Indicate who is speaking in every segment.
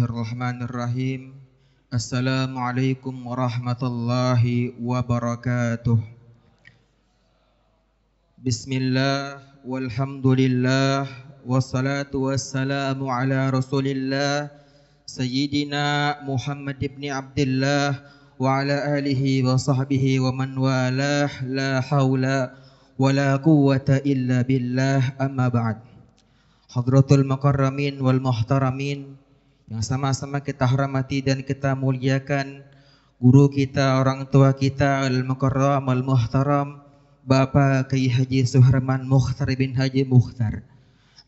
Speaker 1: الرحمن الرحيم السلام عليكم ورحمة الله وبركاته بسم الله والحمد لله والصلاة والسلام على رسول الله سيدنا محمد بن عبد الله وعلى آله وصحبه ومن والاه لا حول ولا قوة إلا بالله أما بعد حضرة المكرمين والمحترمين yang sama-sama kita hormati dan kita muliakan guru kita, orang tua kita, al-mukarram, al-muhtaram, Bapak Kiai Haji Suherman Mukhtar bin Haji Mukhtar.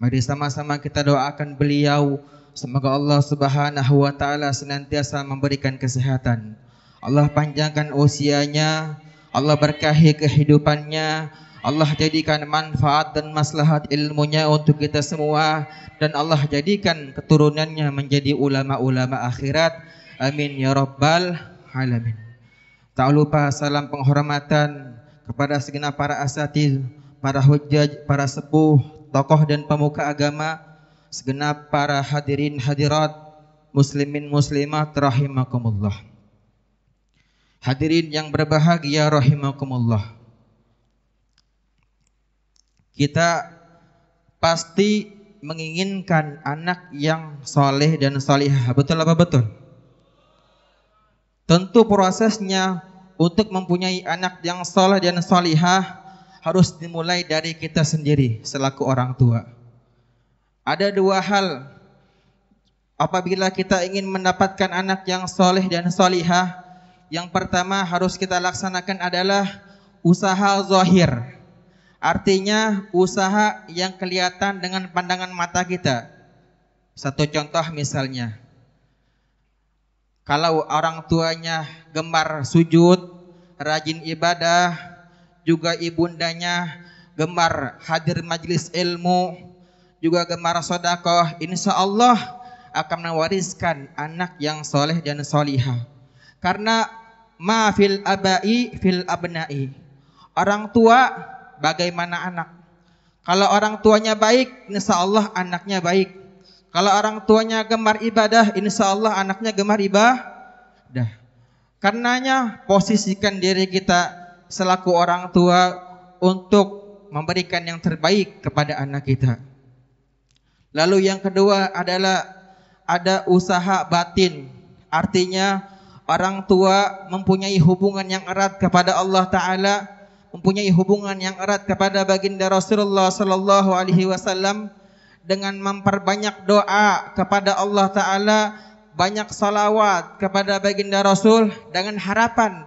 Speaker 1: Mari sama-sama kita doakan beliau semoga Allah Subhanahu wa taala senantiasa memberikan kesehatan. Allah panjangkan usianya, Allah berkahi kehidupannya, Allah jadikan manfaat dan maslahat ilmunya untuk kita semua dan Allah jadikan keturunannya menjadi ulama-ulama akhirat. Amin ya rabbal alamin. Tak lupa salam penghormatan kepada segenap para asatidz, para hujjaj, para sepuh, tokoh dan pemuka agama, segenap para hadirin hadirat, muslimin muslimat rahimakumullah. Hadirin yang berbahagia rahimakumullah. Kita pasti menginginkan anak yang soleh dan salihah. Betul apa betul? Tentu prosesnya untuk mempunyai anak yang soleh dan salihah harus dimulai dari kita sendiri selaku orang tua. Ada dua hal apabila kita ingin mendapatkan anak yang soleh dan solihah, yang pertama harus kita laksanakan adalah usaha zahir. Artinya usaha yang kelihatan dengan pandangan mata kita. Satu contoh misalnya, kalau orang tuanya gemar sujud, rajin ibadah, juga ibundanya gemar hadir majelis ilmu, juga gemar sodakoh, insya Allah akan mewariskan anak yang soleh dan solihah. Karena ma fil abai fil abnai. Orang tua bagaimana anak. Kalau orang tuanya baik, insya Allah anaknya baik. Kalau orang tuanya gemar ibadah, insya Allah anaknya gemar ibadah. Karenanya posisikan diri kita selaku orang tua untuk memberikan yang terbaik kepada anak kita. Lalu yang kedua adalah ada usaha batin. Artinya orang tua mempunyai hubungan yang erat kepada Allah Ta'ala mempunyai hubungan yang erat kepada baginda Rasulullah sallallahu alaihi wasallam dengan memperbanyak doa kepada Allah taala, banyak salawat kepada baginda Rasul dengan harapan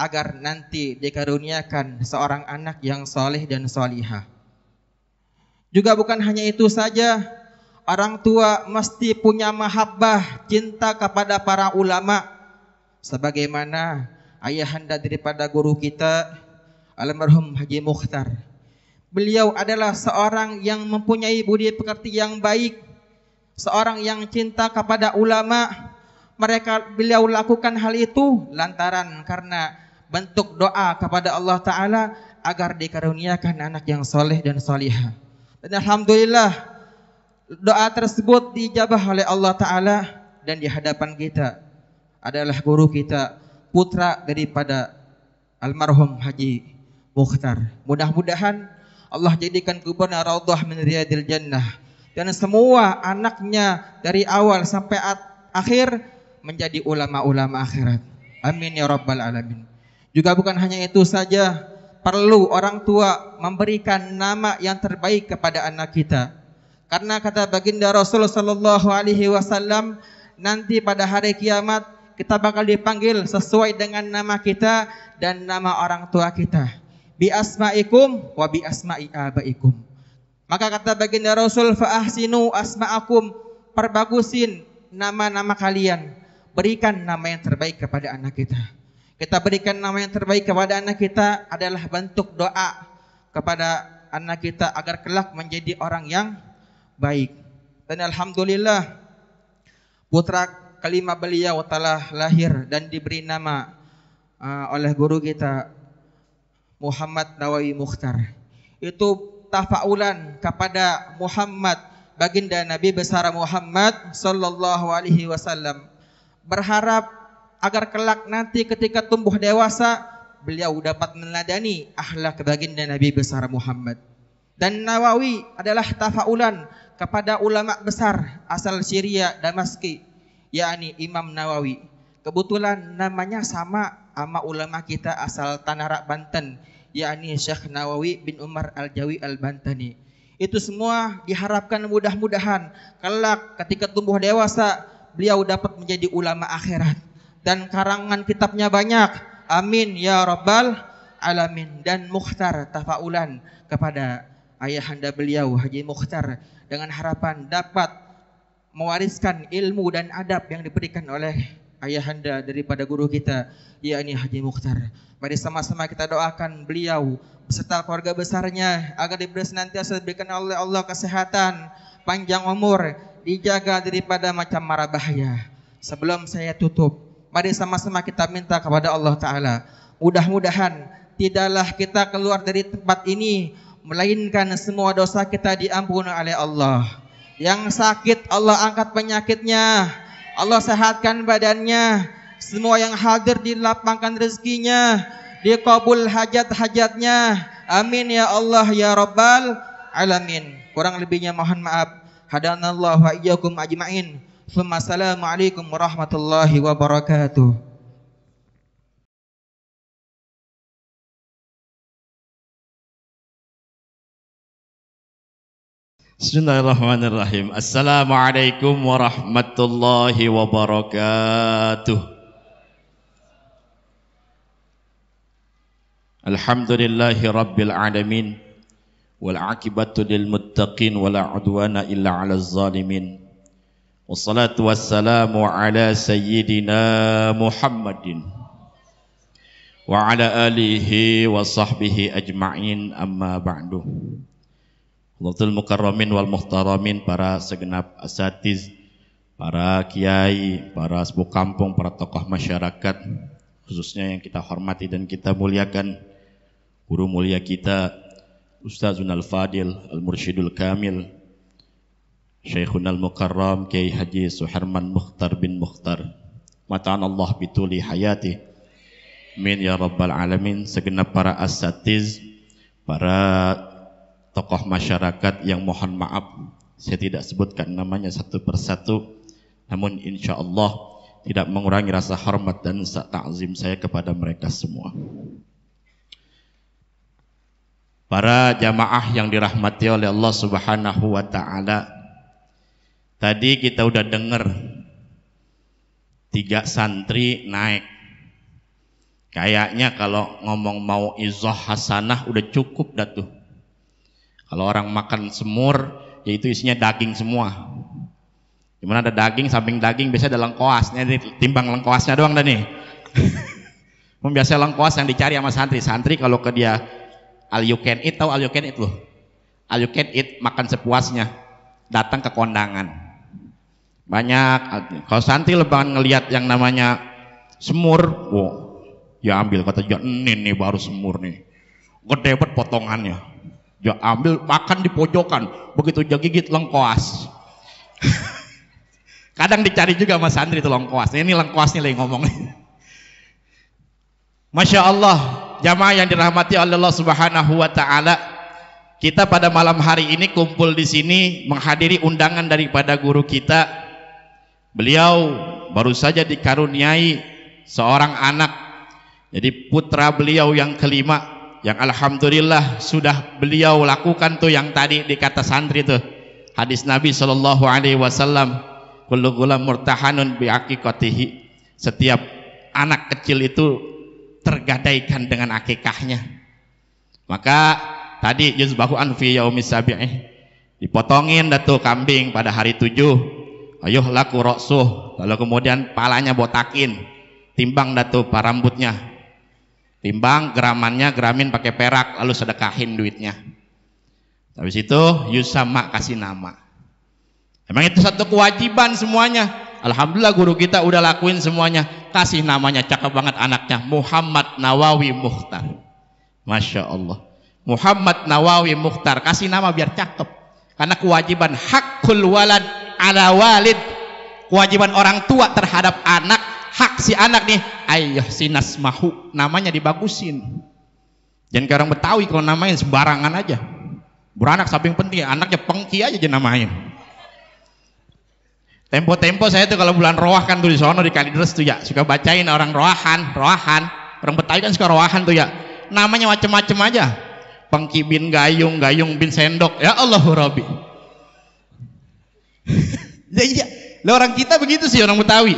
Speaker 1: agar nanti dikaruniakan seorang anak yang soleh dan salihah. Juga bukan hanya itu saja, orang tua mesti punya mahabbah, cinta kepada para ulama. Sebagaimana ayahanda daripada guru kita, almarhum Haji Mukhtar. Beliau adalah seorang yang mempunyai budi pekerti yang baik, seorang yang cinta kepada ulama. Mereka beliau lakukan hal itu lantaran karena bentuk doa kepada Allah Taala agar dikaruniakan anak yang soleh dan soleha. Dan alhamdulillah doa tersebut dijabah oleh Allah Taala dan di hadapan kita adalah guru kita putra daripada almarhum Haji Mukhtar. Mudah-mudahan Allah jadikan kuburnya raudhah min riyadil jannah dan semua anaknya dari awal sampai akhir menjadi ulama-ulama akhirat. Amin ya rabbal alamin. Juga bukan hanya itu saja, perlu orang tua memberikan nama yang terbaik kepada anak kita. Karena kata baginda Rasulullah sallallahu nanti pada hari kiamat kita bakal dipanggil sesuai dengan nama kita dan nama orang tua kita bi asma'ikum wa bi asma'i abaikum. Maka kata baginda Rasul fa ahsinu asma'akum, perbagusin nama-nama kalian. Berikan nama yang terbaik kepada anak kita. Kita berikan nama yang terbaik kepada anak kita adalah bentuk doa kepada anak kita agar kelak menjadi orang yang baik. Dan alhamdulillah putra kelima beliau telah lahir dan diberi nama uh, oleh guru kita Muhammad Nawawi Mukhtar. Itu tafaulan kepada Muhammad baginda Nabi besar Muhammad sallallahu alaihi wasallam. Berharap agar kelak nanti ketika tumbuh dewasa beliau dapat meneladani akhlak baginda Nabi besar Muhammad. Dan Nawawi adalah tafaulan kepada ulama besar asal Syria Damaski, yakni Imam Nawawi. Kebetulan namanya sama ama ulama kita asal Tanah Rak Banten, yakni Syekh Nawawi bin Umar Al-Jawi Al-Bantani. Itu semua diharapkan mudah-mudahan kelak ketika tumbuh dewasa beliau dapat menjadi ulama akhirat dan karangan kitabnya banyak. Amin ya rabbal alamin dan mukhtar tafaulan kepada ayahanda beliau Haji Mukhtar dengan harapan dapat mewariskan ilmu dan adab yang diberikan oleh ayahanda daripada guru kita yakni Haji Mukhtar. Mari sama-sama kita doakan beliau beserta keluarga besarnya agar diberi senantiasa diberikan oleh Allah kesehatan, panjang umur, dijaga daripada macam mara bahaya. Sebelum saya tutup, mari sama-sama kita minta kepada Allah taala. Mudah-mudahan tidaklah kita keluar dari tempat ini melainkan semua dosa kita diampuni oleh Allah. Yang sakit Allah angkat penyakitnya. Allah sehatkan badannya. Semua yang hadir dilapangkan rezekinya. Dikabul hajat-hajatnya. Amin ya Allah ya Rabbal Alamin. Kurang lebihnya mohon maaf. Hadanallah wa iyyakum ajma'in. Assalamualaikum warahmatullahi wabarakatuh.
Speaker 2: Bismillahirrahmanirrahim. Assalamualaikum warahmatullahi wabarakatuh. Alhamdulillahi rabbil alamin wal akibatu lil muttaqin wala udwana illa 'alal zalimin. Wassalatu wassalamu ala sayyidina Muhammadin wa ala alihi wa sahbihi ajma'in amma ba'du. Lutul Mukarramin wal Muhtaramin, para segenap asatiz, para kiai, para sepuh kampung, para tokoh masyarakat, khususnya yang kita hormati dan kita muliakan, guru mulia kita, Ustazun Al-Fadil, Al-Mursyidul Kamil, Syekhun Al-Mukarram, Kiai Haji Soherman Mukhtar bin Mukhtar, Mataan Allah bituli hayati, Min ya Rabbal Alamin, segenap para asatiz, para tokoh masyarakat yang mohon maaf saya tidak sebutkan namanya satu persatu namun insya Allah tidak mengurangi rasa hormat dan takzim saya kepada mereka semua para jamaah yang dirahmati oleh Allah subhanahu wa ta'ala tadi kita udah dengar tiga santri naik kayaknya kalau ngomong mau izoh hasanah udah cukup dah tuh kalau orang makan semur, yaitu isinya daging semua. Gimana ada daging, samping daging biasanya ada lengkoasnya, timbang lengkoasnya doang dah nih. biasanya lengkoas yang dicari sama santri. Santri kalau ke dia all you can eat, tahu all you can eat loh. All you can eat, makan sepuasnya. Datang ke kondangan. Banyak, kalau santri lebaran ngelihat yang namanya semur, wow, ya ambil kata ini nih baru semur nih. Gede banget potongannya dia ya, ambil makan di pojokan. Begitu dia gigit lengkoas. Kadang dicari juga Mas Andri itu lengkoas. Ini lengkoasnya lagi ngomong. Masya Allah, jamaah yang dirahmati oleh Allah Subhanahu wa taala. Kita pada malam hari ini kumpul di sini menghadiri undangan daripada guru kita. Beliau baru saja dikaruniai seorang anak. Jadi putra beliau yang kelima yang alhamdulillah sudah beliau lakukan tuh yang tadi di kata santri tuh hadis Nabi Shallallahu Alaihi Wasallam kullu murtahanun biakikotihi setiap anak kecil itu tergadaikan dengan akikahnya maka tadi yuzbahu anfi yaumis sabi'ih dipotongin datu kambing pada hari tujuh ayuh laku roksuh lalu kemudian palanya botakin timbang datu parambutnya Timbang geramannya geramin pakai perak lalu sedekahin duitnya. Habis itu Yusama kasih nama. Emang itu satu kewajiban semuanya. Alhamdulillah guru kita udah lakuin semuanya. Kasih namanya cakep banget anaknya Muhammad Nawawi Mukhtar. Masya Allah. Muhammad Nawawi Mukhtar kasih nama biar cakep. Karena kewajiban hakul walad ala walid. Kewajiban orang tua terhadap anak hak si anak nih ayah sinas mahu namanya dibagusin jangan orang betawi kalau namain sembarangan aja beranak samping penting anaknya pengki aja jangan namain tempo-tempo saya tuh kalau bulan roah kan tuh di sono di kalideres tuh ya suka bacain orang roahan roahan orang betawi kan suka roahan tuh ya namanya macem-macem aja pengki bin gayung gayung bin sendok ya Allah Rabbi ya iya lah orang kita begitu sih orang betawi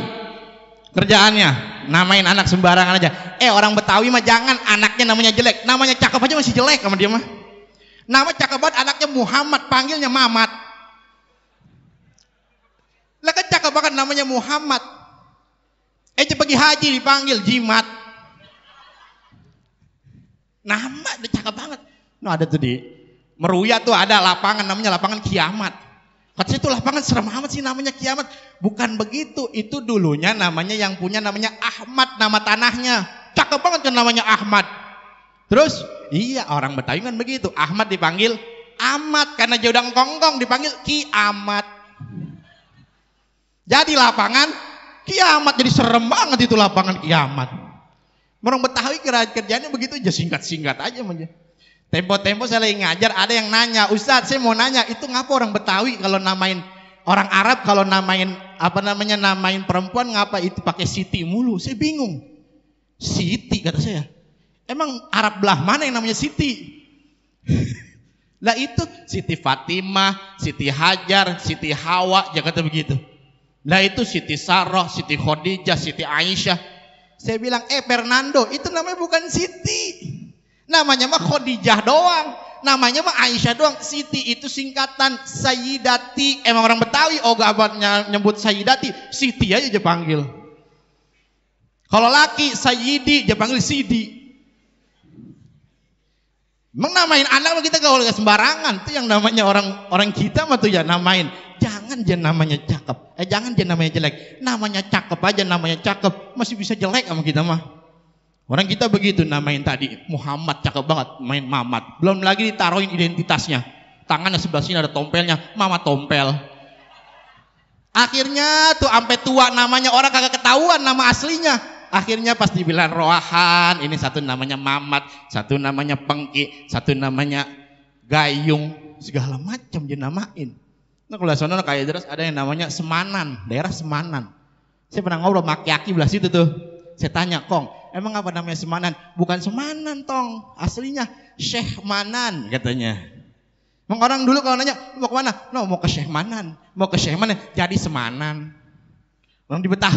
Speaker 2: kerjaannya namain anak sembarangan aja eh orang Betawi mah jangan anaknya namanya jelek namanya cakep aja masih jelek sama dia mah nama cakep banget anaknya Muhammad panggilnya Mamat lah kan cakep banget namanya Muhammad eh dia pergi haji dipanggil Jimat nama udah cakep banget no nah, ada tuh di Meruya tuh ada lapangan namanya lapangan kiamat Kata itu lapangan serem amat sih namanya kiamat. Bukan begitu, itu dulunya namanya yang punya namanya Ahmad nama tanahnya. Cakep banget kan namanya Ahmad. Terus, iya orang Betawi kan begitu. Ahmad dipanggil Amat karena dia udah kongkong dipanggil Ki Amat. Jadi lapangan kiamat jadi serem banget itu lapangan kiamat. Orang Betawi kerjanya begitu aja singkat-singkat aja. Menjadi. Tempo-tempo saya lagi ngajar, ada yang nanya, Ustadz saya mau nanya, itu ngapa orang Betawi kalau namain orang Arab kalau namain apa namanya namain perempuan ngapa itu pakai Siti mulu? Saya bingung. Siti kata saya. Emang Arab belah mana yang namanya Siti? Lah itu Siti Fatimah, Siti Hajar, Siti Hawa, ya kata begitu. Lah itu Siti Sarah, Siti Khadijah, Siti Aisyah. Saya bilang, eh Fernando, itu namanya bukan Siti. Namanya mah Khadijah doang. Namanya mah Aisyah doang. Siti itu singkatan Sayyidati. Emang orang Betawi oh gak nyebut Sayyidati. Siti aja dia panggil. Kalau laki Sayyidi dia panggil Sidi. Emang namain anak kita gak boleh sembarangan. Itu yang namanya orang orang kita mah tuh ya namain. Jangan jenamanya namanya cakep. Eh jangan jenamanya namanya jelek. Namanya cakep aja namanya cakep. Masih bisa jelek sama kita mah. Orang kita begitu namain tadi Muhammad cakep banget main Mamat. Belum lagi ditaruhin identitasnya. Tangannya sebelah sini ada tompelnya, Mama tompel. Akhirnya tuh sampai tua namanya orang kagak ketahuan nama aslinya. Akhirnya pas dibilang rohan, ini satu namanya Mamat, satu namanya Pengki, satu namanya Gayung, segala macam dinamain. Nah kalau sana kayak jelas ada yang namanya Semanan, daerah Semanan. Saya pernah ngobrol makyaki belah situ tuh. Saya tanya, Kong, emang apa namanya Semanan? Bukan Semanan, Tong. Aslinya Syekh Manan katanya. Emang orang dulu kalau nanya, mau ke mana? No, mau ke Syekh Manan. Mau ke Syekh Manan, jadi Semanan. Orang dibetah.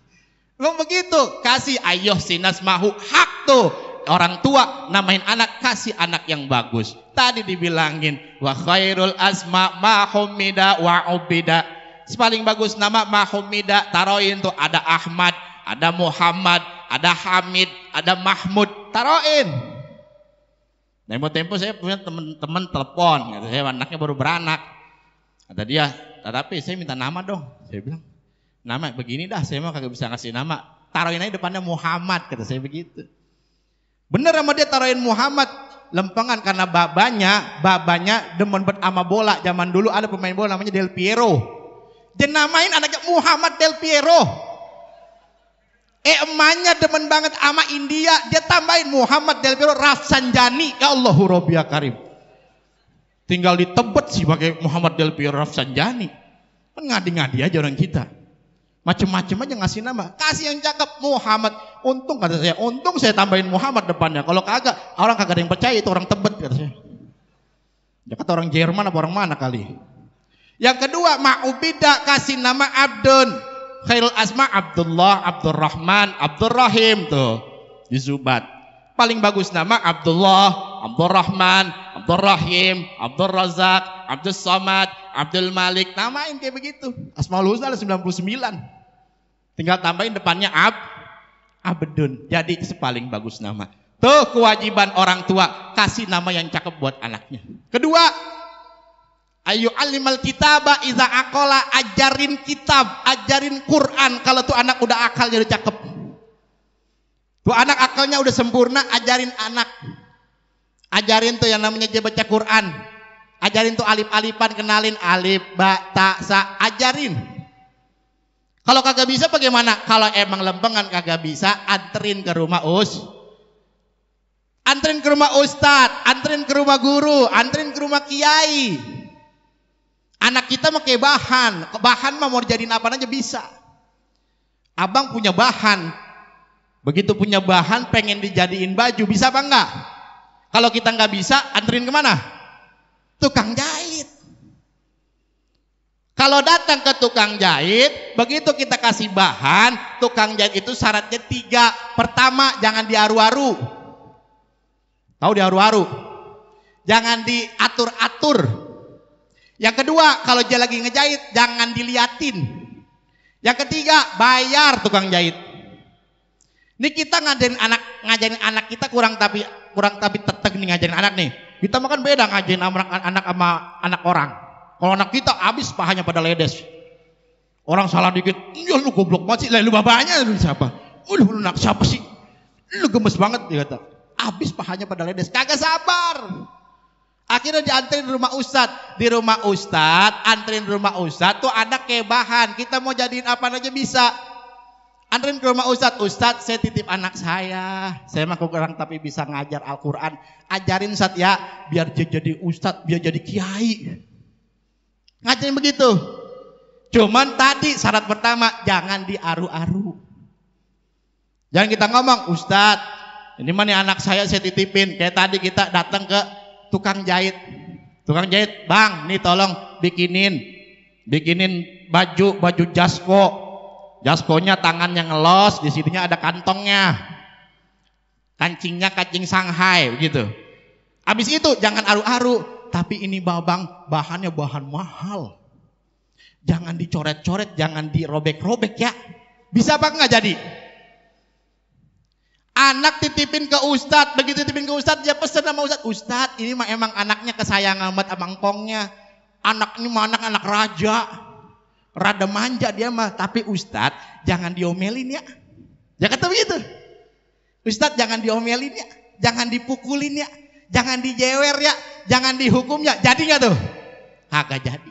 Speaker 2: Emang begitu, kasih ayo sinas mahu hak tuh. Orang tua namain anak kasih anak yang bagus. Tadi dibilangin wa khairul asma mahumida wa ubida. Paling bagus nama mahumida taroin tuh ada Ahmad, ada Muhammad, ada Hamid, ada Mahmud, taroin. Tempo-tempo saya punya teman-teman telepon, gitu. saya anaknya baru beranak. Ada dia, tapi saya minta nama dong. Saya bilang, nama begini dah, saya mah kagak bisa ngasih nama. Taruhin aja depannya Muhammad, kata saya begitu. Bener sama dia taruhin Muhammad. Lempengan karena babanya, babanya demen bet ama bola. Zaman dulu ada pemain bola namanya Del Piero. Dia namain anaknya Muhammad Del Piero. Eh emaknya demen banget ama India, dia tambahin Muhammad Del Piro Rafsanjani. Ya Allahu Rabbi ya Karim. Tinggal ditebet sih pakai Muhammad Del Piro Rafsanjani. Kan ngadi-ngadi aja orang kita. Macem-macem aja ngasih nama. Kasih yang cakep Muhammad. Untung kata saya, untung saya tambahin Muhammad depannya. Kalau kagak, orang kagak ada yang percaya itu orang tebet kata saya. Ya kata orang Jerman apa orang mana kali. Yang kedua, Ma'ubida kasih nama Abdun. Khairul asma Abdullah, Abdurrahman, Abdurrahim tuh di Zubat. Paling bagus nama Abdullah, Abdurrahman, Abdurrahim, Abdul Razak, Abdul Somad, Abdul Malik. Namain kayak begitu. Asmaul Husna ada 99. Tinggal tambahin depannya Ab, Abedun. Jadi paling bagus nama. Tuh kewajiban orang tua kasih nama yang cakep buat anaknya. Kedua, Ayo alimal kitaba iza akola ajarin kitab, ajarin Quran kalau tuh anak udah akalnya udah cakep. Tuh anak akalnya udah sempurna, ajarin anak. Ajarin tuh yang namanya dia baca Quran. Ajarin tuh alif-alifan, kenalin alif, ba, ta, sa, ajarin. Kalau kagak bisa bagaimana? Kalau emang lempengan kagak bisa, anterin ke rumah us. Anterin ke rumah ustad, anterin ke rumah guru, anterin ke rumah kiai. Anak kita mau kayak bahan. Bahan mah mau dijadiin apa aja bisa. Abang punya bahan. Begitu punya bahan pengen dijadiin baju. Bisa apa enggak? Kalau kita nggak bisa, anterin kemana? Tukang jahit. Kalau datang ke tukang jahit, begitu kita kasih bahan, tukang jahit itu syaratnya tiga. Pertama, jangan diaru-aru. Tahu diaru-aru? Jangan diatur-atur yang kedua, kalau dia lagi ngejahit, jangan diliatin. Yang ketiga, bayar tukang jahit. Ini kita ngajarin anak ngajarin anak kita kurang tapi kurang tapi tetek nih ngajarin anak nih. Kita makan beda ngajarin anak anak sama anak orang. Kalau anak kita habis pahanya pada ledes. Orang salah dikit, iya lu goblok banget sih, lu bapaknya lu siapa? Udah oh, lu nak siapa sih? Lu gemes banget dia kata. Habis pahanya pada ledes, kagak sabar. Akhirnya diantarin rumah ustad, Di rumah ustad, antrin rumah ustad tuh anak kebahan. Kita mau jadiin apa aja bisa. Antrin ke rumah ustad, ustad, saya titip anak saya. Saya mah kurang tapi bisa ngajar Al-Quran. Ajarin Ustadz ya. Biar dia jadi ustad, biar jadi kiai. Ngajarin begitu. Cuman tadi syarat pertama jangan diaru-aru. Jangan kita ngomong, ustad, ini mana anak saya saya titipin. Kayak tadi kita datang ke tukang jahit. Tukang jahit, "Bang, nih tolong bikinin bikinin baju baju jasko." Jaskonya tangan yang ngelos, di sininya ada kantongnya. Kancingnya kancing Shanghai begitu. Habis itu jangan aru-aru, tapi ini babang bahannya bahan mahal. Jangan dicoret-coret, jangan dirobek-robek ya. Bisa apa enggak jadi? Anak titipin ke ustadz, begitu titipin ke ustadz dia pesen sama ustadz. Ustadz ini mah emang anaknya kesayangan amat sama kongnya. Anak ini mah anak anak raja. Rada manja dia mah, tapi ustadz jangan diomelin ya. Dia ya kata begitu. Ustadz jangan diomelin ya, jangan dipukulin ya, jangan dijewer ya, jangan dihukum ya. Jadi nggak tuh? Agak jadi.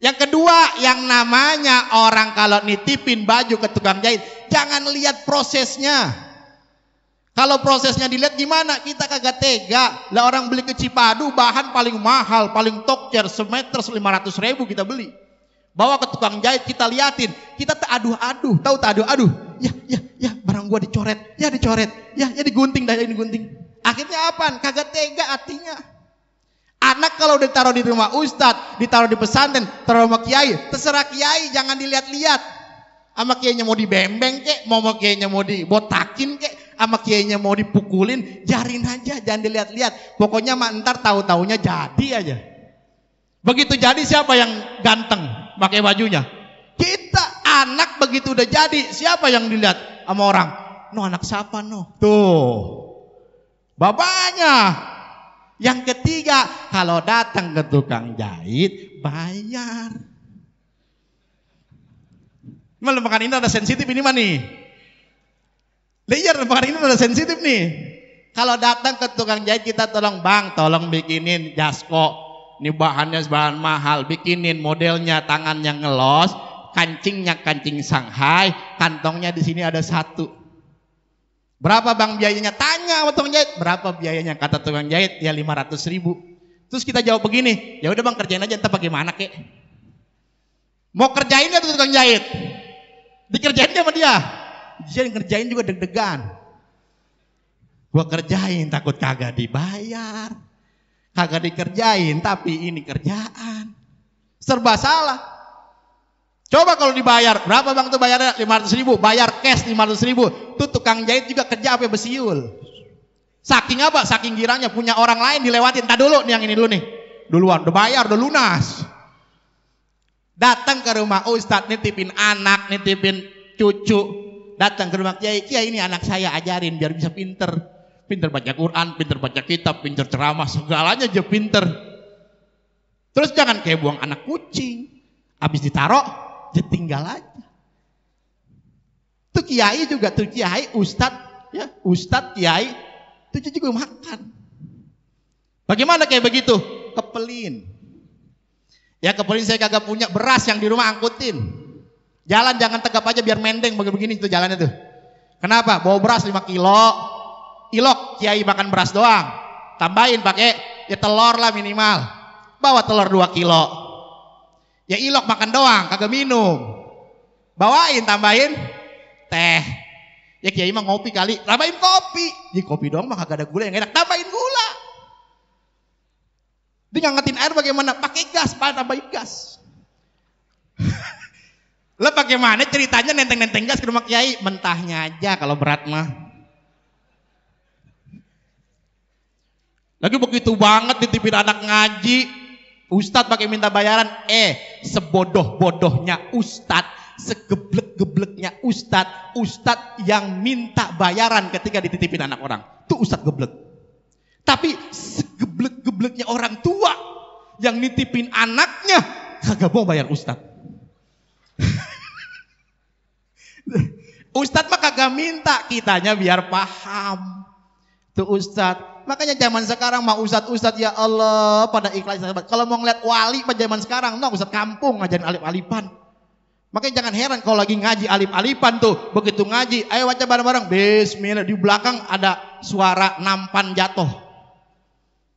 Speaker 2: Yang kedua, yang namanya orang kalau nitipin baju ke tukang jahit, jangan lihat prosesnya. Kalau prosesnya dilihat gimana? Kita kagak tega. Lah orang beli ke Cipadu bahan paling mahal, paling tokcer semeter 500 ribu kita beli. Bawa ke tukang jahit kita liatin. Kita tak aduh-aduh, tahu tak aduh-aduh. Ya, ya, ya barang gua dicoret, ya dicoret, ya, ya digunting, dah ya digunting. Akhirnya apa? Kagak tega artinya. Anak kalau ditaruh di rumah ustadz, ditaruh di pesantren, taruh sama kiai, terserah kiai, jangan dilihat-lihat. Sama kiainya mau dibembeng kek, mau mau kiainya mau dibotakin kek, sama kiainya mau dipukulin, jarin aja, jangan dilihat-lihat. Pokoknya mah ntar tahu-taunya jadi aja. Begitu jadi siapa yang ganteng pakai bajunya? Kita anak begitu udah jadi, siapa yang dilihat sama orang? No anak siapa no? Tuh. Bapaknya. Yang ketiga, kalau datang ke tukang jahit, bayar. Malah makan ini ada sensitif ini mah nih. Liar iya, pekan ini udah sensitif nih. Kalau datang ke tukang jahit kita tolong bang, tolong bikinin jasko. Ini bahannya bahan mahal, bikinin modelnya tangan yang ngelos, kancingnya kancing Shanghai, kantongnya di sini ada satu. Berapa bang biayanya? Tanya sama tukang jahit, berapa biayanya? Kata tukang jahit, ya ratus ribu. Terus kita jawab begini, ya udah bang kerjain aja entah bagaimana kek. Mau kerjain gak tukang jahit? Dikerjain sama dia dia ngerjain juga deg-degan. Gue kerjain takut kagak dibayar. Kagak dikerjain tapi ini kerjaan. Serba salah. Coba kalau dibayar, berapa bang tuh bayarnya? 500 ribu, bayar cash 500 ribu. Tuh tukang jahit juga kerja apa besiul. Saking apa? Saking giranya punya orang lain dilewatin. Tak dulu nih yang ini dulu nih. Duluan, udah bayar, udah lunas. Datang ke rumah Ustadz nitipin anak, nitipin cucu, datang ke rumah kiai, kiai ini anak saya ajarin biar bisa pinter. Pinter baca Quran, pinter baca kitab, pinter ceramah, segalanya aja pinter. Terus jangan kayak buang anak kucing. Habis ditaruh, ditinggal aja. tuh kiai juga, tuh kiai, ustad, ya, ustad, kiai, itu juga makan. Bagaimana kayak begitu? Kepelin. Ya kepelin saya kagak punya beras yang di rumah angkutin. Jalan jangan tegap aja biar mendeng begini-begini itu jalannya tuh. Kenapa? Bawa beras 5 kilo. Ilok kiai makan beras doang. Tambahin pakai ya telur lah minimal. Bawa telur 2 kilo. Ya ilok makan doang, kagak minum. Bawain tambahin teh. Ya kiai mah ngopi kali, tambahin kopi. Di ya, kopi doang mah kagak ada gula yang enak, tambahin gula. Dia ngangetin air bagaimana? Pakai gas, pak tambahin gas. Lo bagaimana ceritanya nenteng-nenteng gas ke rumah kiai? Mentahnya aja kalau berat mah. Lagi begitu banget ditipin anak ngaji. Ustadz pakai minta bayaran. Eh, sebodoh-bodohnya Ustadz, segeblek-gebleknya Ustadz, Ustadz yang minta bayaran ketika dititipin anak orang. Itu Ustadz geblek. Tapi segeblek-gebleknya orang tua yang nitipin anaknya kagak mau bayar Ustadz. Ustadz maka gak minta kitanya biar paham. Tuh Ustadz. Makanya zaman sekarang mah Ustadz-Ustadz ya Allah pada ikhlas. Kalau mau ngeliat wali pada zaman sekarang, no Ustadz kampung ngajarin alip alipan Makanya jangan heran kalau lagi ngaji alip alipan tuh. Begitu ngaji, ayo baca bareng-bareng. Bismillah. Di belakang ada suara nampan jatuh.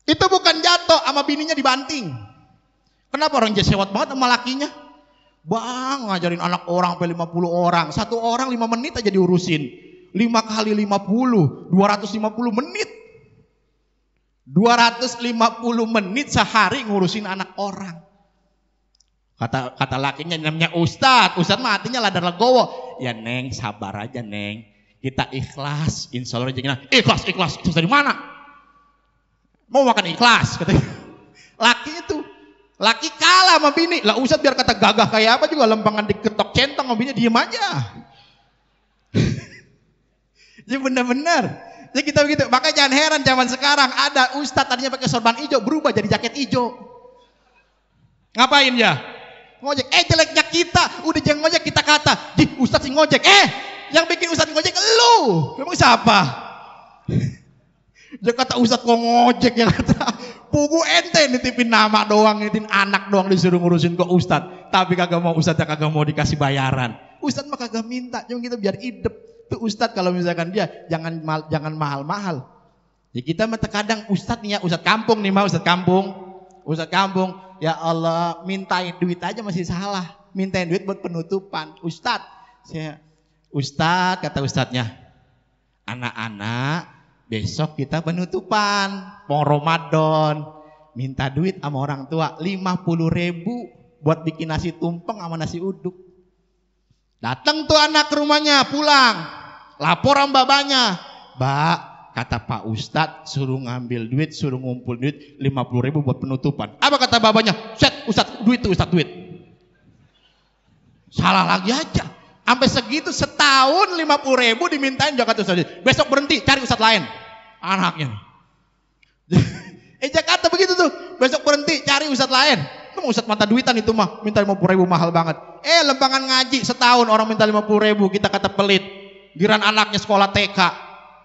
Speaker 2: Itu bukan jatuh, sama bininya dibanting. Kenapa orang jadi sewot banget sama lakinya? Bang ngajarin anak orang sampai 50 orang. Satu orang 5 menit aja diurusin. 5 kali 50, 250 menit. 250 menit sehari ngurusin anak orang. Kata kata lakinya namanya Ustad Ustad mah artinya ladar legowo. Ya Neng sabar aja Neng. Kita ikhlas. Insya Allah rezekinya. Ikhlas, ikhlas. Terus dari mana? Mau makan ikhlas. Katanya. lakinya tuh Laki kalah sama bini. Lah Ustaz biar kata gagah kayak apa juga lempengan diketok centang sama bini diem aja. ya benar-benar. Ya kita begitu. Makanya jangan heran zaman sekarang ada Ustaz tadinya pakai sorban hijau berubah jadi jaket hijau. Ngapain ya? Ngojek. Eh jeleknya kita. Udah jangan ngojek kita kata. Di Ustaz si ngojek. Eh yang bikin Ustaz ngojek lu. Memang siapa? Dia kata Ustadz kok ngojek ya kata. Pugu ente nitipin nama doang, nitipin anak doang disuruh ngurusin kok Ustadz. Tapi kagak mau Ustadz ya kagak mau dikasih bayaran. Ustadz mah kagak minta, cuma kita biar hidup. Tuh Ustadz kalau misalkan dia jangan mal, jangan mahal-mahal. Ya kita mah terkadang Ustadz nih ya, Ustadz kampung nih mah Ustadz kampung. Ustadz kampung, ya Allah mintain duit aja masih salah. Mintain duit buat penutupan. Ustadz, saya, Ustadz kata Ustadznya, anak-anak Besok kita penutupan, mau Ramadan. Minta duit sama orang tua, 50 ribu buat bikin nasi tumpeng sama nasi uduk. Datang tuh anak ke rumahnya, pulang. Lapor sama babanya. Mbak, kata Pak Ustadz suruh ngambil duit, suruh ngumpul duit 50 ribu buat penutupan. Apa kata babanya? Set, Ustadz, duit tuh Ustadz, duit. Salah lagi aja. Sampai segitu setahun 50 ribu dimintain Jakarta Ustaz Besok berhenti cari Ustaz lain. Anaknya. eh Jakarta begitu tuh. Besok berhenti cari Ustaz lain. mau Ustaz mata duitan itu mah. Minta 50 ribu mahal banget. Eh lembangan ngaji setahun orang minta 50 ribu. Kita kata pelit. Giran anaknya sekolah TK.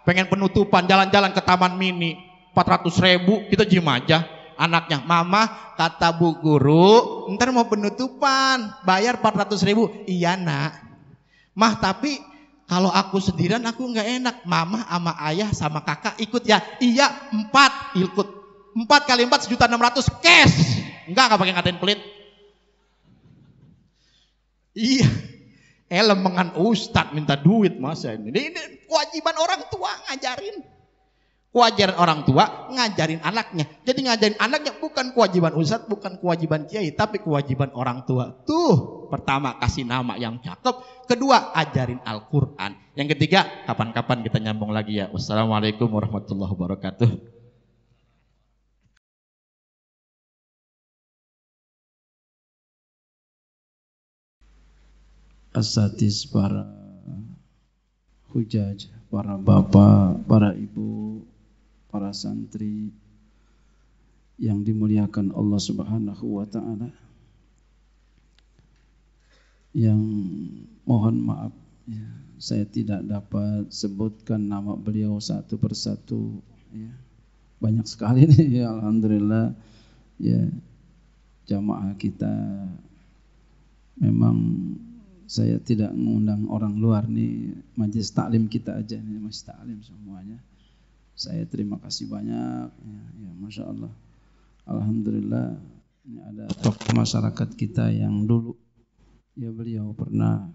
Speaker 2: Pengen penutupan jalan-jalan ke taman mini. 400 ribu kita jim aja. Anaknya, mama kata bu guru, ntar mau penutupan, bayar 400 ribu. Iya nak, Mah tapi kalau aku sendirian aku nggak enak. Mama sama ayah sama kakak ikut ya. Iya empat ikut. Empat kali empat sejuta enam ratus cash. Enggak nggak pakai ngatain pelit. Iya. Elemengan ustad minta duit masa ya. ini. Ini kewajiban orang tua ngajarin. Kewajaran orang tua ngajarin anaknya. Jadi ngajarin anaknya bukan kewajiban ustadz, bukan kewajiban kiai, tapi kewajiban orang tua. Tuh, pertama kasih nama yang cakep, kedua ajarin Al-Qur'an. Yang ketiga, kapan-kapan kita nyambung lagi ya. Wassalamualaikum warahmatullahi wabarakatuh.
Speaker 1: asatis para
Speaker 3: hujaj, para bapak, para ibu, para santri yang dimuliakan Allah Subhanahu wa taala. Yang mohon maaf ya, saya tidak dapat sebutkan nama beliau satu persatu ya. Banyak sekali nih ya alhamdulillah ya jamaah kita memang saya tidak mengundang orang luar nih majelis taklim kita aja nih majelis taklim semuanya saya terima kasih banyak ya, ya masya Allah alhamdulillah ini ada tokoh masyarakat kita yang dulu ya beliau pernah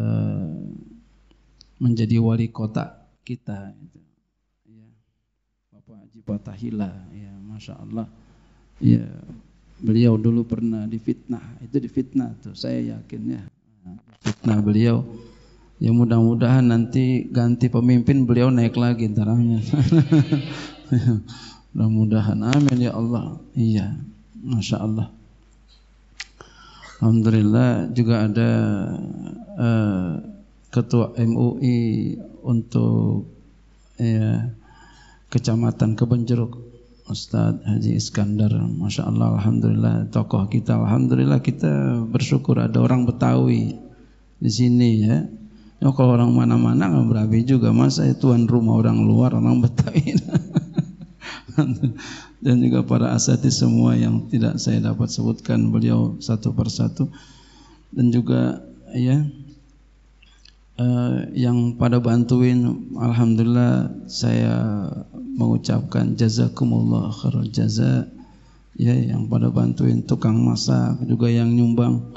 Speaker 3: uh, menjadi wali kota kita itu ya Bapak Haji Patahila ya masya Allah ya beliau dulu pernah difitnah itu difitnah tuh saya yakin ya fitnah beliau Ya mudah-mudahan nanti ganti pemimpin beliau naik lagi tarafnya. mudah-mudahan amin ya Allah. Iya. Masya Allah. Alhamdulillah juga ada uh, ketua MUI untuk ya, kecamatan Kebenjeruk Ustadz Haji Iskandar Masya Allah Alhamdulillah tokoh kita Alhamdulillah kita bersyukur ada orang Betawi di sini ya Ya kalau orang mana-mana nggak berabe juga masa ya tuan rumah orang luar orang Betawi. Dan juga para asati semua yang tidak saya dapat sebutkan beliau satu persatu dan juga ya eh, yang pada bantuin alhamdulillah saya mengucapkan jazakumullah khair jaza ya yang pada bantuin tukang masak juga yang nyumbang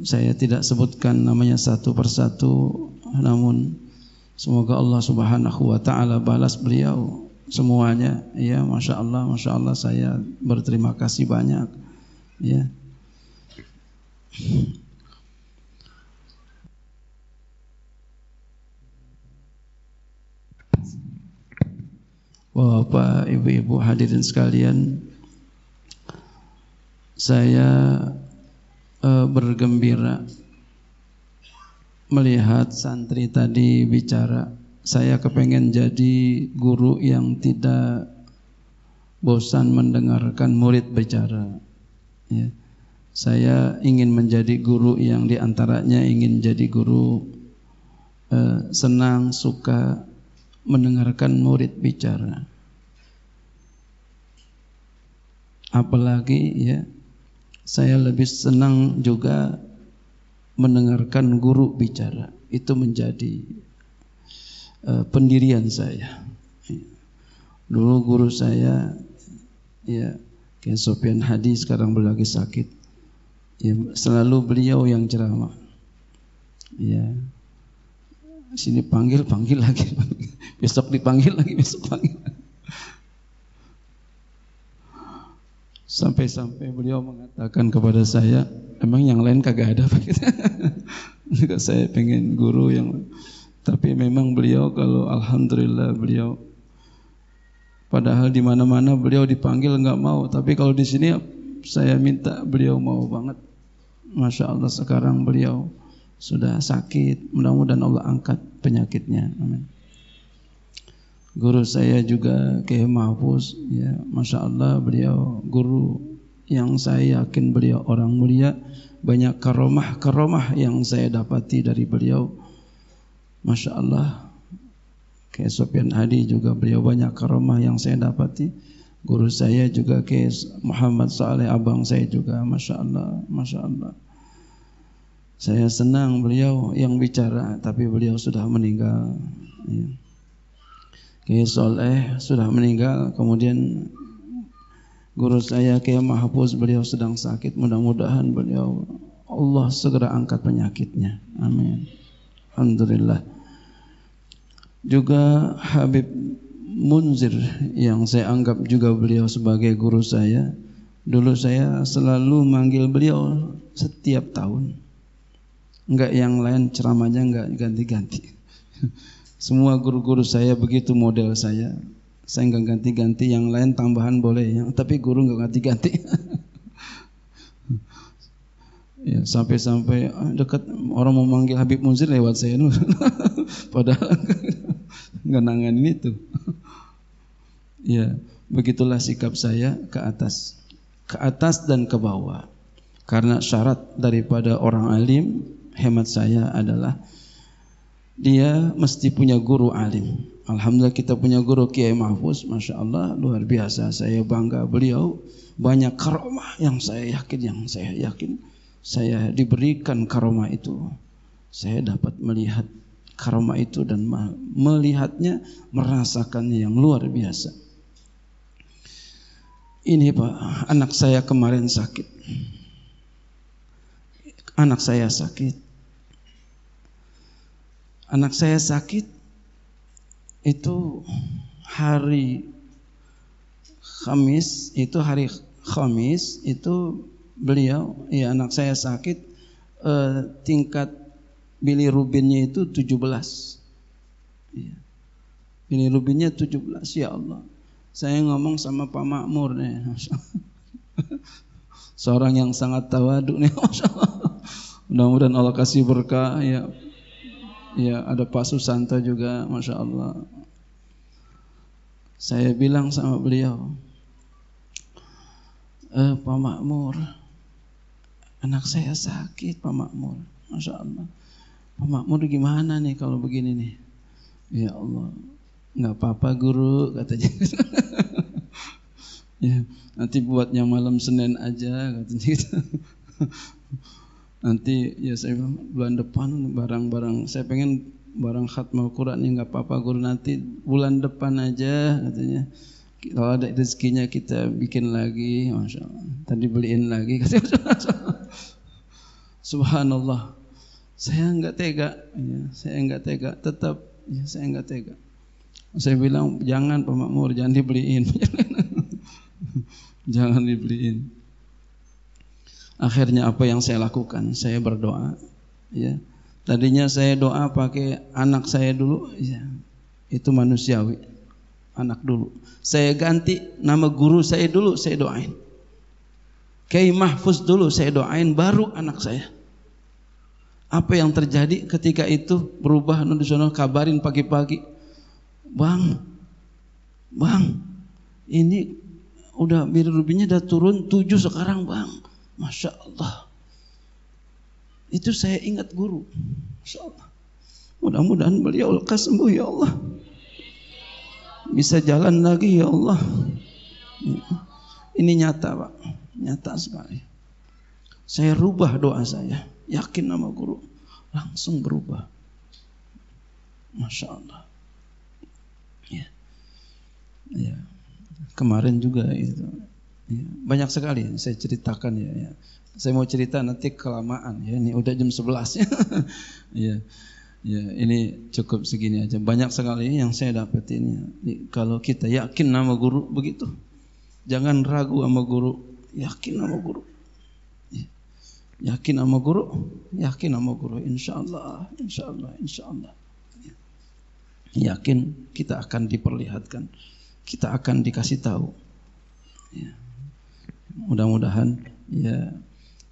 Speaker 3: saya tidak sebutkan namanya satu persatu namun semoga Allah Subhanahu wa taala balas beliau semuanya ya Masya Allah Masya Allah saya berterima kasih banyak ya Bapak, Ibu-ibu hadirin sekalian, saya uh, bergembira melihat santri tadi bicara saya kepengen jadi guru yang tidak bosan mendengarkan murid bicara ya. saya ingin menjadi guru yang diantaranya ingin jadi guru eh, senang suka mendengarkan murid bicara apalagi ya saya lebih senang juga mendengarkan guru bicara. Itu menjadi uh, pendirian saya. Dulu guru saya ya kayak Sofian Hadi sekarang berlagi sakit. Ya, selalu beliau yang ceramah. Ya. Sini panggil, panggil lagi. Besok dipanggil lagi, besok panggil. Lagi. Sampai-sampai beliau mengatakan kepada saya, emang yang lain kagak ada pak. saya pengen guru yang tapi memang beliau kalau alhamdulillah beliau padahal di mana-mana beliau dipanggil nggak mau tapi kalau di sini saya minta beliau mau banget masya Allah sekarang beliau sudah sakit mudah-mudahan Allah angkat penyakitnya amin Guru saya juga Kiai Mahfuz, ya, masya Allah beliau guru yang saya yakin beliau orang mulia banyak karomah-karomah yang saya dapati dari beliau Masya Allah Kiai Sofyan Hadi juga beliau banyak karomah yang saya dapati guru saya juga Kiai Muhammad Saleh abang saya juga Masya Allah Masya Allah saya senang beliau yang bicara tapi beliau sudah meninggal ya. Kiai Soleh sudah meninggal kemudian guru saya Kiai Mahfuz beliau sedang sakit mudah-mudahan beliau Allah segera angkat penyakitnya amin Alhamdulillah juga Habib Munzir yang saya anggap juga beliau sebagai guru saya dulu saya selalu manggil beliau setiap tahun enggak yang lain ceramahnya enggak ganti-ganti Semua guru-guru saya begitu model saya. Saya nggak ganti-ganti, yang lain tambahan boleh ya. Tapi guru nggak ganti-ganti. ya, sampai-sampai ah, dekat orang mau manggil Habib Munzir lewat saya nu. Padahal nggak ini itu. ya, begitulah sikap saya ke atas. Ke atas dan ke bawah. Karena syarat daripada orang alim hemat saya adalah dia mesti punya guru alim. Alhamdulillah kita punya guru Kiai Mahfuz, masya Allah luar biasa. Saya bangga beliau banyak karomah yang saya yakin, yang saya yakin saya diberikan karomah itu. Saya dapat melihat karomah itu dan melihatnya, merasakannya yang luar biasa. Ini Pak, anak saya kemarin sakit. Anak saya sakit anak saya sakit itu hari Kamis itu hari Kamis itu beliau ya anak saya sakit eh, tingkat bilirubinnya itu 17 ya. bilirubinnya 17 ya Allah saya ngomong sama Pak Makmur nih seorang yang sangat tawaduk nih mudah-mudahan Allah kasih berkah ya Ya, ada Pak Susanto juga, masya Allah. Saya bilang sama beliau, eh, Pak Makmur, anak saya sakit, Pak Makmur, masya Allah. Pak Makmur gimana nih kalau begini nih? Ya Allah, nggak apa-apa guru, katanya. ya, nanti buatnya malam Senin aja, katanya. nanti ya saya bilang bulan depan barang-barang saya pengen barang khatmal Quran ya nggak apa-apa guru nanti bulan depan aja katanya kalau ada rezekinya kita bikin lagi masya Allah tadi beliin lagi katanya Subhanallah saya nggak tega ya, saya nggak tega tetap ya, saya nggak tega saya bilang jangan pemakmur jangan dibeliin jangan dibeliin Akhirnya apa yang saya lakukan? Saya berdoa. Ya. Tadinya saya doa pakai anak saya dulu. Ya. Itu manusiawi. Anak dulu. Saya ganti nama guru saya dulu. Saya doain. kayak Mahfuz dulu saya doain. Baru anak saya. Apa yang terjadi ketika itu berubah nudisono kabarin pagi-pagi. Bang, bang, ini udah biru rubinya udah turun tujuh sekarang bang Masya Allah. Itu saya ingat guru. Masya Allah. Mudah-mudahan beliau lekas sembuh ya Allah. Bisa jalan lagi ya Allah. Ini nyata Pak. Nyata sekali. Saya rubah doa saya. Yakin nama guru. Langsung berubah. Masya Allah. Ya. ya. Kemarin juga itu Ya, banyak sekali yang saya ceritakan ya, ya. Saya mau cerita nanti kelamaan ya. Ini udah jam 11 ya. Ya, ini cukup segini aja. Banyak sekali yang saya dapetin ya. Kalau kita yakin nama guru begitu. Jangan ragu sama guru, yakin nama guru. Ya. Yakin nama guru, yakin nama guru. Insya Allah, insya Allah, insya Allah. Ya, yakin kita akan diperlihatkan, kita akan dikasih tahu. Ya. Mudah-mudahan ya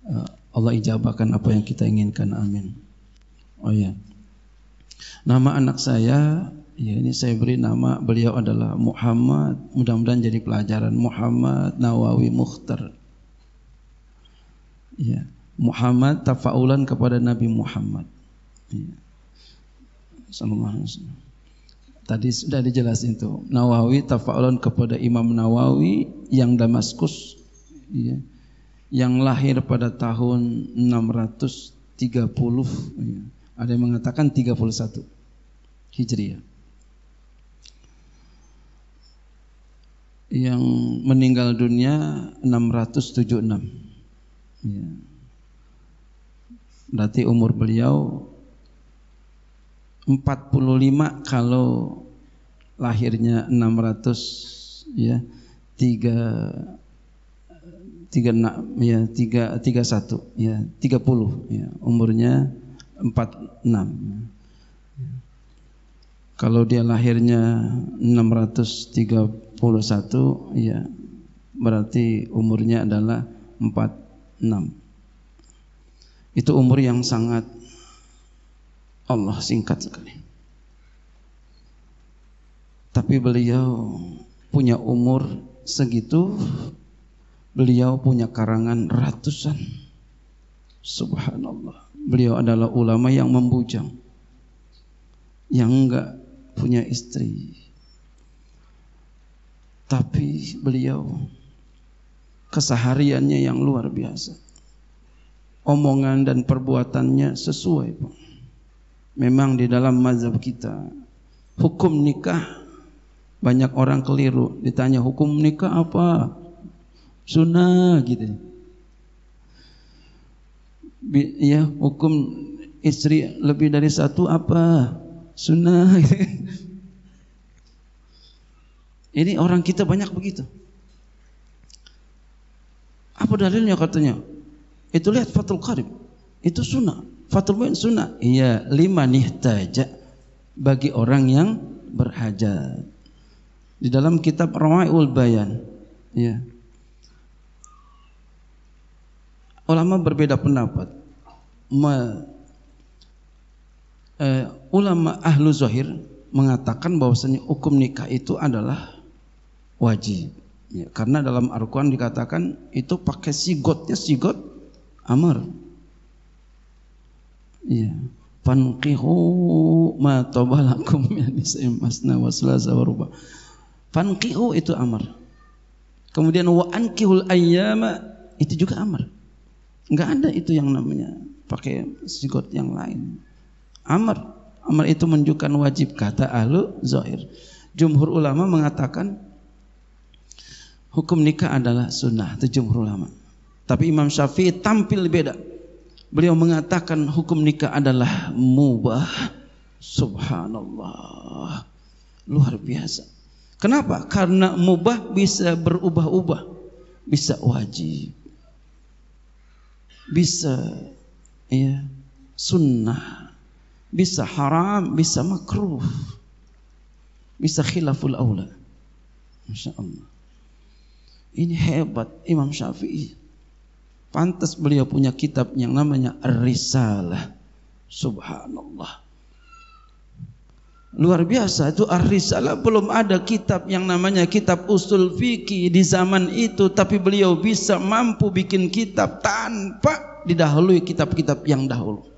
Speaker 3: eh, Allah ijabahkan apa yang kita inginkan. Amin. Oh ya. Nama anak saya ya ini saya beri nama beliau adalah Muhammad mudah-mudahan jadi pelajaran Muhammad Nawawi Mukhtar ya Muhammad tafaulan kepada Nabi Muhammad ya. Assalamualaikum. tadi sudah dijelasin itu Nawawi tafaulan kepada Imam Nawawi yang Damaskus ya, yang lahir pada tahun 630 ya. ada yang mengatakan 31 Hijriah yang meninggal dunia 676 ya. berarti umur beliau 45 kalau lahirnya 600 ya 3 tiga ya tiga tiga satu ya tiga puluh ya umurnya empat enam kalau dia lahirnya enam ratus tiga puluh satu ya berarti umurnya adalah empat enam itu umur yang sangat Allah singkat sekali tapi beliau punya umur segitu Beliau punya karangan ratusan. Subhanallah. Beliau adalah ulama yang membujang. Yang enggak punya istri. Tapi beliau kesehariannya yang luar biasa. Omongan dan perbuatannya sesuai. Memang di dalam mazhab kita hukum nikah banyak orang keliru ditanya hukum nikah apa sunnah gitu. Ya hukum istri lebih dari satu apa sunnah. Gitu. Ini orang kita banyak begitu. Apa dalilnya katanya? Itu lihat Fatul Karim. Itu sunnah. Fatul Mu'in sunnah. Iya, lima nih nihtaja bagi orang yang berhajat. Di dalam kitab Rawaul Bayan. Ya. Ulama berbeda pendapat. Me, eh, ulama ahlu zahir mengatakan bahwasanya hukum nikah itu adalah wajib. Ya, karena dalam al dikatakan itu pakai sigotnya sigot ya, amar. Ya. Fanqihu ma tobalakum ya nisa'im masna wa selasa wa ruba. Fanqihu itu amar. Kemudian wa ankihul ayyama itu juga amar. Nggak ada itu yang namanya pakai zigot yang lain. Amr, amr itu menunjukkan wajib kata alu, zohir. Jumhur ulama mengatakan hukum nikah adalah sunnah. Itu jumhur ulama. Tapi Imam Syafi'i tampil beda. Beliau mengatakan hukum nikah adalah mubah. Subhanallah. Luar biasa. Kenapa? Karena mubah bisa berubah-ubah. Bisa wajib, bisa ya sunnah, bisa haram, bisa makruh, bisa khilaful aula. Masya Allah. Ini hebat Imam Syafi'i. Pantas beliau punya kitab yang namanya Ar-Risalah. Subhanallah. Luar biasa itu Ar-Risalah belum ada kitab yang namanya kitab usul fikih di zaman itu tapi beliau bisa mampu bikin kitab tanpa didahului kitab-kitab yang dahulu.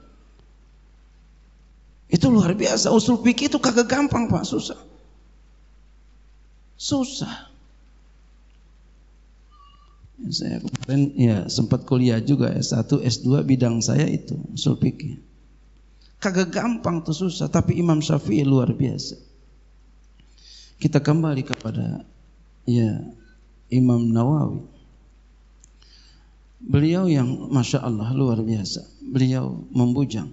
Speaker 3: Itu luar biasa usul fikih itu kagak gampang Pak, susah. Susah. Saya kemarin ya sempat kuliah juga S1, S2 bidang saya itu usul fikih. Kagak gampang tuh susah, tapi Imam Syafi'i luar biasa. Kita kembali kepada ya Imam Nawawi. Beliau yang masya Allah luar biasa. Beliau membujang.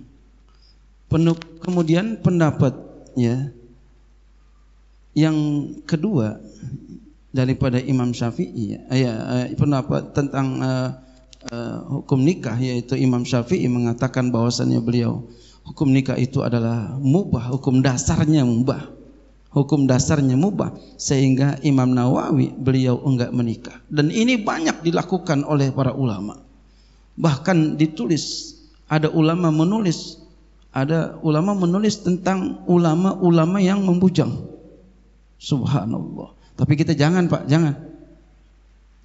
Speaker 3: Penuh, kemudian pendapat ya yang kedua daripada Imam Syafi'i ya, eh, ya eh, pendapat tentang uh, uh, hukum nikah yaitu Imam Syafi'i mengatakan bahwasannya beliau Hukum nikah itu adalah mubah, hukum dasarnya mubah. Hukum dasarnya mubah sehingga Imam Nawawi beliau enggak menikah. Dan ini banyak dilakukan oleh para ulama. Bahkan ditulis ada ulama menulis ada ulama menulis tentang ulama-ulama yang membujang. Subhanallah. Tapi kita jangan Pak, jangan.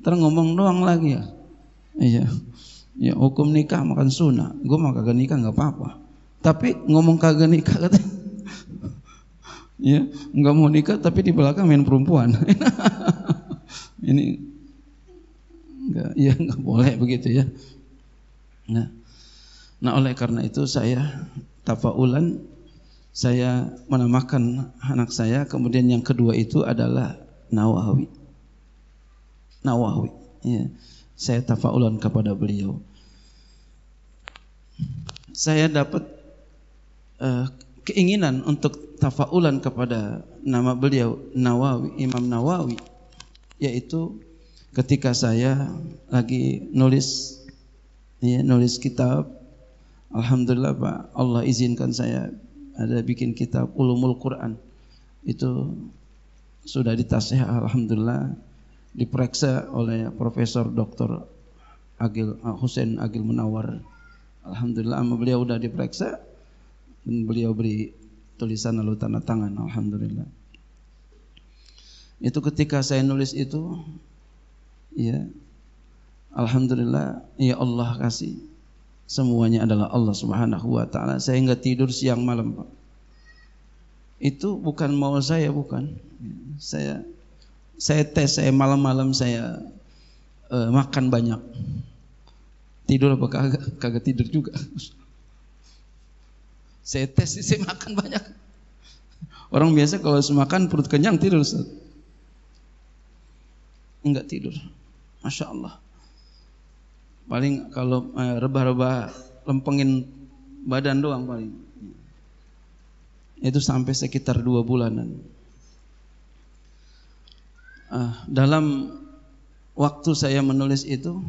Speaker 3: Ntar ngomong doang lagi ya. Iya. Ya hukum nikah makan sunnah. Gue mau kagak nikah nggak apa-apa tapi ngomong kagak nikah katanya ya nggak mau nikah tapi di belakang main perempuan ini enggak ya enggak boleh begitu ya nah nah oleh karena itu saya tafaulan saya menamakan anak saya kemudian yang kedua itu adalah Nawawi Nawawi ya saya tafaulan kepada beliau saya dapat uh, keinginan untuk tafaulan kepada nama beliau Nawawi Imam Nawawi yaitu ketika saya lagi nulis ya, nulis kitab alhamdulillah Pak Allah izinkan saya ada bikin kitab Ulumul Quran itu sudah ditasih alhamdulillah diperiksa oleh Profesor Dr. Agil eh, Husain Agil Munawar alhamdulillah beliau sudah diperiksa beliau beri tulisan lalu tanda tangan alhamdulillah itu ketika saya nulis itu ya alhamdulillah ya Allah kasih semuanya adalah Allah Subhanahu wa taala saya enggak tidur siang malam Pak itu bukan mau saya bukan saya saya tes saya malam-malam saya uh, makan banyak tidur apa kagak kagak tidur juga saya tes, saya makan banyak. Orang biasa kalau semakan perut kenyang tidur Ustaz. Enggak tidur. Masya Allah. Paling kalau eh, rebah-rebah lempengin badan doang paling. Itu sampai sekitar dua bulanan. Uh, dalam waktu saya menulis itu,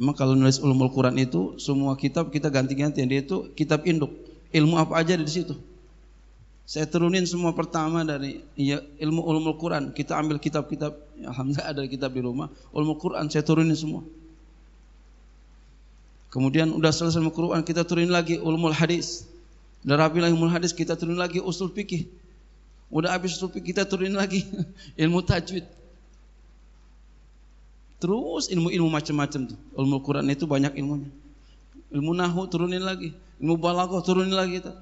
Speaker 3: memang kalau nulis ulumul Quran itu semua kitab kita ganti-ganti. Dia itu kitab induk ilmu apa aja di situ. Saya turunin semua pertama dari ya, ilmu ulumul Quran. Kita ambil kitab-kitab, ya, alhamdulillah ada kitab di rumah, ulumul Quran saya turunin semua. Kemudian udah selesai ulumul Quran, kita turunin lagi ulumul hadis. Udah rapi lagi ulumul hadis, kita turunin lagi usul fikih. Udah habis usul fikih, kita turunin lagi ilmu tajwid. Terus ilmu-ilmu macam-macam tuh. Ulumul Quran itu banyak ilmunya ilmu nahu turunin lagi, ilmu balaghah turunin lagi itu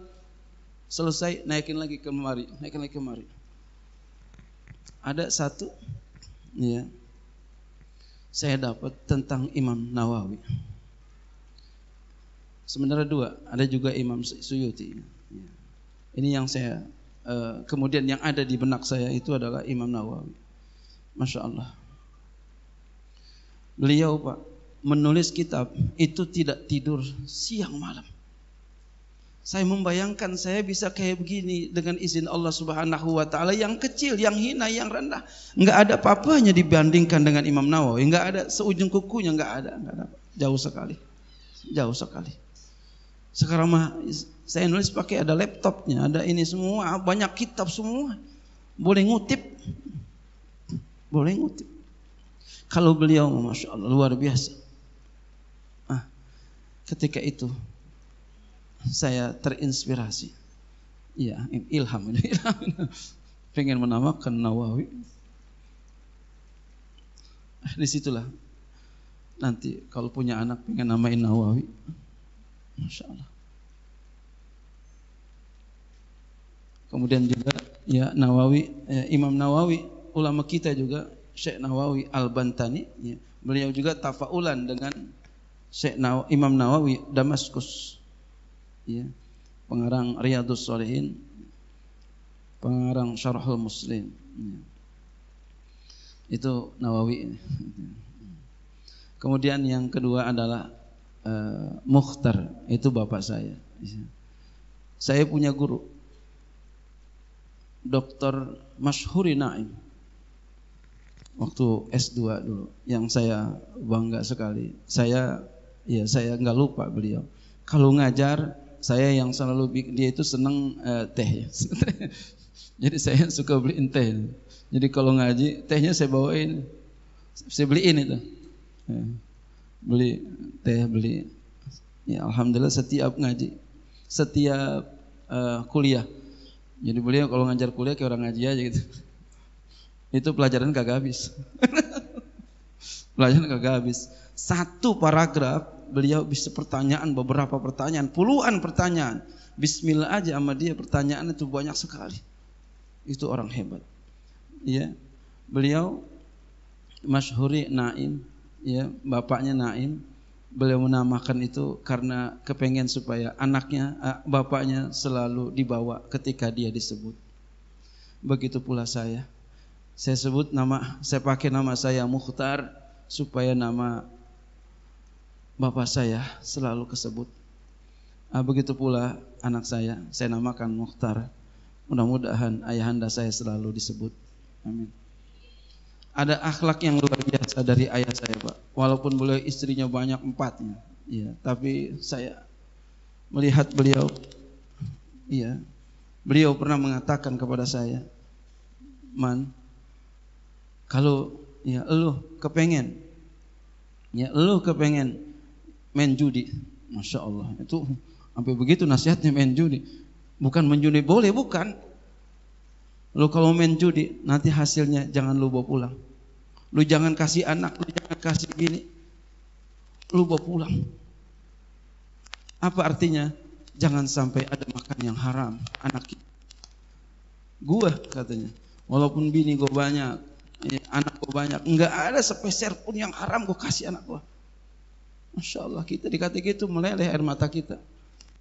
Speaker 3: Selesai naikin lagi kemari, naikin lagi kemari. Ada satu ya. Saya dapat tentang Imam Nawawi. Sebenarnya dua, ada juga Imam Suyuti. Ya. Ini yang saya eh, kemudian yang ada di benak saya itu adalah Imam Nawawi. Masya Allah. Beliau Pak menulis kitab itu tidak tidur siang malam. Saya membayangkan saya bisa kayak begini dengan izin Allah Subhanahu wa taala yang kecil, yang hina, yang rendah. Enggak ada apa-apanya dibandingkan dengan Imam Nawawi, enggak ada seujung kukunya enggak ada, enggak ada. Jauh sekali. Jauh sekali. Sekarang mah saya nulis pakai ada laptopnya, ada ini semua, banyak kitab semua. Boleh ngutip. Boleh ngutip. Kalau beliau Masya Allah luar biasa ketika itu saya terinspirasi. Ya, ilham ini. Ilham ini. Pengen menamakan Nawawi. Nah, Disitulah nanti kalau punya anak pengen namain Nawawi. Masya Allah. Kemudian juga ya Nawawi, ya, Imam Nawawi, ulama kita juga Syekh Nawawi Al-Bantani, ya, beliau juga tafaulan dengan Syekh Naw, Imam Nawawi Damaskus. Ya. Pengarang Riyadus Salihin, pengarang Syarhul Muslim. Ya. Itu Nawawi. Kemudian yang kedua adalah uh, Mukhtar, itu bapak saya. Ya. Saya punya guru Dr. Mashhuri Naim waktu S2 dulu yang saya bangga sekali. Saya ya saya nggak lupa beliau. Kalau ngajar saya yang selalu dia itu seneng uh, teh. ya. Jadi saya suka beliin teh. Jadi kalau ngaji tehnya saya bawain, saya beliin itu. Ya. Beli teh beli. Ya alhamdulillah setiap ngaji, setiap uh, kuliah. Jadi beliau kalau ngajar kuliah kayak orang ngaji aja gitu. Itu pelajaran kagak habis. pelajaran kagak habis. Satu paragraf beliau bisa pertanyaan beberapa pertanyaan, puluhan pertanyaan. Bismillah aja sama dia pertanyaan itu banyak sekali. Itu orang hebat. Ya. Beliau masyhuri Naim, ya, bapaknya Naim. Beliau menamakan itu karena kepengen supaya anaknya, eh, bapaknya selalu dibawa ketika dia disebut. Begitu pula saya. Saya sebut nama, saya pakai nama saya Mukhtar supaya nama bapak saya selalu kesebut. Ah, begitu pula anak saya, saya namakan Mukhtar. Mudah-mudahan ayahanda saya selalu disebut. Amin. Ada akhlak yang luar biasa dari ayah saya, Pak. Walaupun beliau istrinya banyak empatnya, ya, tapi saya melihat beliau, iya, beliau pernah mengatakan kepada saya, man, kalau ya lo kepengen, ya lo kepengen main judi. Masya Allah, itu sampai begitu nasihatnya main judi. Bukan menjudi boleh, bukan. Lu kalau main judi, nanti hasilnya jangan lu bawa pulang. Lu jangan kasih anak, lu jangan kasih gini. Lu bawa pulang. Apa artinya? Jangan sampai ada makan yang haram anak kita. Gua katanya, walaupun bini gue banyak, eh, anak gue banyak, Enggak ada sepeser pun yang haram gue kasih anak gue. Masya Allah kita dikata gitu meleleh air mata kita.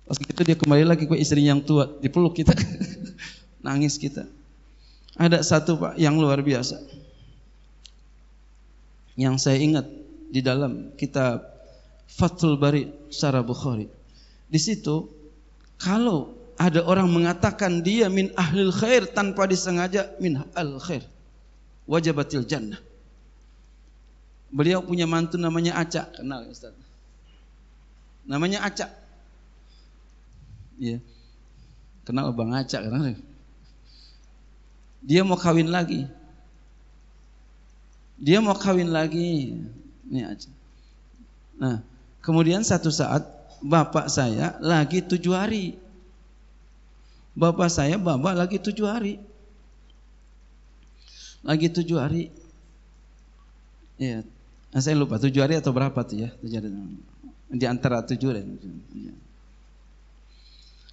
Speaker 3: Pas gitu dia kembali lagi ke istri yang tua, dipeluk kita. Nangis kita. Ada satu Pak yang luar biasa. Yang saya ingat di dalam kitab Fathul Bari Sarah Bukhari. Di situ kalau ada orang mengatakan dia min ahlil khair tanpa disengaja min al khair wajabatil jannah. Beliau punya mantu namanya Aca, kenal Ustaz? namanya acak. Ya. Kenal Bang Acak kan? Dia mau kawin lagi. Dia mau kawin lagi. Ini acak. Nah, kemudian satu saat bapak saya lagi tujuh hari. Bapak saya bapak lagi tujuh hari. Lagi tujuh hari. Ya, saya lupa tujuh hari atau berapa tuh ya tujuh hari di antara tujuh dan iya.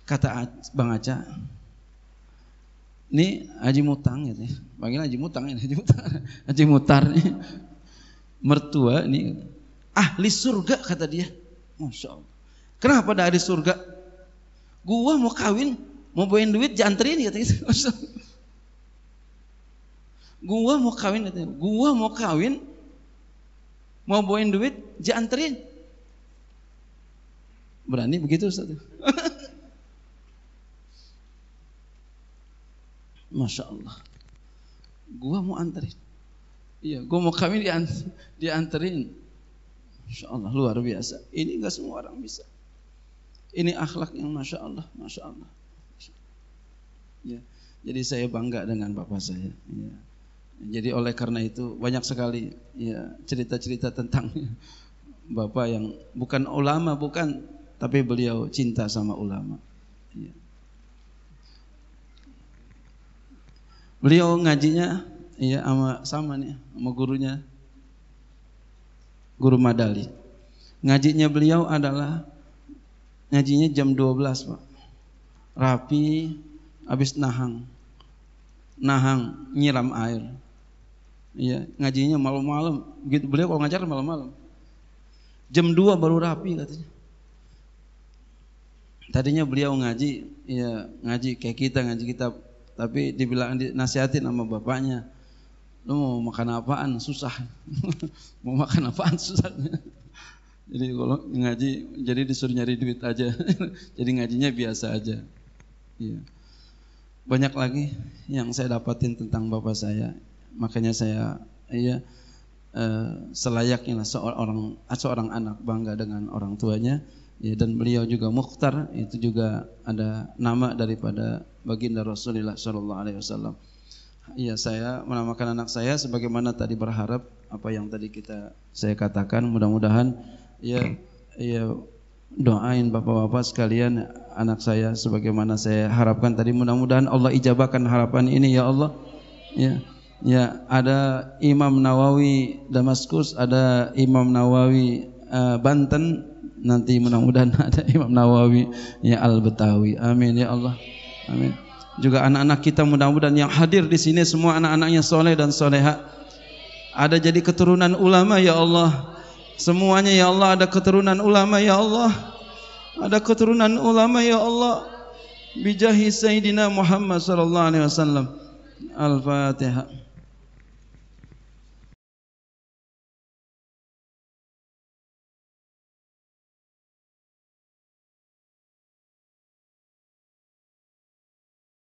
Speaker 3: kata Bang Aca ini Haji Mutang gitu ya. Panggil Haji Mutang ini Haji Mutar. Haji Mutar ini. Mertua ini ahli surga kata dia. Masya Allah. Kenapa ada ahli surga? Gua mau kawin, mau bawain duit janterin kata gitu. Masya Gua mau kawin Gua mau kawin mau bawain duit ini Berani begitu Ustaz? Masya Allah. Gua mau anterin. Iya, gua mau kami dianterin. Masya Allah, luar biasa. Ini gak semua orang bisa. Ini akhlak yang Masya Allah, Masya Allah. Ya. Jadi saya bangga dengan bapak saya. Ya. Jadi oleh karena itu banyak sekali ya cerita-cerita tentang bapak yang bukan ulama, bukan tapi beliau cinta sama ulama. Iya. Beliau ngajinya ya sama sama nih sama gurunya guru Madali. Ngajinya beliau adalah ngajinya jam 12, Pak. Rapi habis nahang. Nahang nyiram air. Iya, ngajinya malam-malam. Gitu beliau kalau ngajar malam-malam. Jam 2 baru rapi katanya tadinya beliau ngaji ya ngaji kayak kita ngaji kitab tapi dibilang nasihatin sama bapaknya lu mau makan apaan susah mau makan apaan susah jadi kalau ngaji jadi disuruh nyari duit aja jadi ngajinya biasa aja iya banyak lagi yang saya dapatin tentang bapak saya makanya saya iya eh, selayaknya lah seorang seorang anak bangga dengan orang tuanya ya dan beliau juga Mukhtar itu juga ada nama daripada baginda Rasulullah Shallallahu Alaihi Wasallam. Ya saya menamakan anak saya sebagaimana tadi berharap apa yang tadi kita saya katakan mudah-mudahan ya ya doain bapak-bapak sekalian anak saya sebagaimana saya harapkan tadi mudah-mudahan Allah ijabahkan harapan ini ya Allah ya ya ada Imam Nawawi Damaskus ada Imam Nawawi uh, Banten Nanti mudah-mudahan ada Imam Nawawi ya Al Betawi. Amin ya Allah. Amin. Juga anak-anak kita mudah-mudahan yang hadir di sini semua anak-anaknya soleh dan soleha. Ada jadi keturunan ulama ya Allah. Semuanya ya Allah ada keturunan ulama ya Allah. Ada keturunan ulama ya Allah. Bijahi Sayyidina Muhammad sallallahu alaihi wasallam. Al-Fatihah.